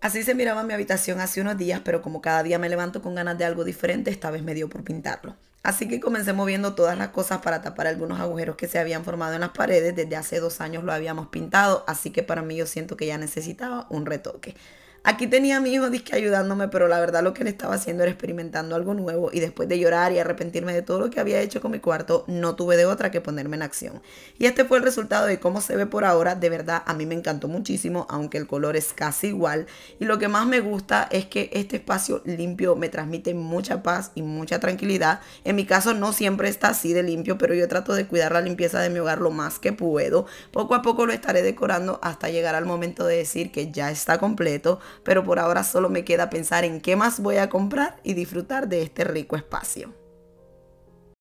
Así se miraba mi habitación hace unos días, pero como cada día me levanto con ganas de algo diferente, esta vez me dio por pintarlo. Así que comencé moviendo todas las cosas para tapar algunos agujeros que se habían formado en las paredes. Desde hace dos años lo habíamos pintado, así que para mí yo siento que ya necesitaba un retoque. Aquí tenía a mi hijo disque ayudándome, pero la verdad lo que le estaba haciendo era experimentando algo nuevo y después de llorar y arrepentirme de todo lo que había hecho con mi cuarto, no tuve de otra que ponerme en acción. Y este fue el resultado de cómo se ve por ahora, de verdad a mí me encantó muchísimo, aunque el color es casi igual. Y lo que más me gusta es que este espacio limpio me transmite mucha paz y mucha tranquilidad. En mi caso no siempre está así de limpio, pero yo trato de cuidar la limpieza de mi hogar lo más que puedo. Poco a poco lo estaré decorando hasta llegar al momento de decir que ya está completo pero por ahora solo me queda pensar en qué más voy a comprar y disfrutar de este rico espacio.